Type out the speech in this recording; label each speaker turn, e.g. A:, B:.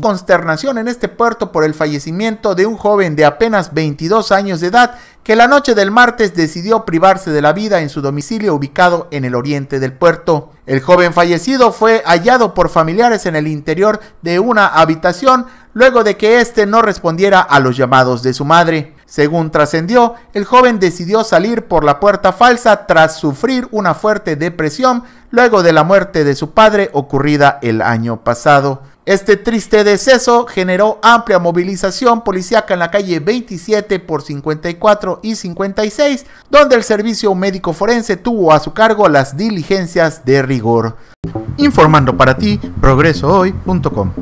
A: consternación en este puerto por el fallecimiento de un joven de apenas 22 años de edad que la noche del martes decidió privarse de la vida en su domicilio ubicado en el oriente del puerto. El joven fallecido fue hallado por familiares en el interior de una habitación luego de que éste no respondiera a los llamados de su madre. Según trascendió, el joven decidió salir por la puerta falsa tras sufrir una fuerte depresión luego de la muerte de su padre ocurrida el año pasado. Este triste deceso generó amplia movilización policíaca en la calle 27 por 54 y 56, donde el servicio médico forense tuvo a su cargo las diligencias de rigor. Informando para ti,
B: progresohoy.com.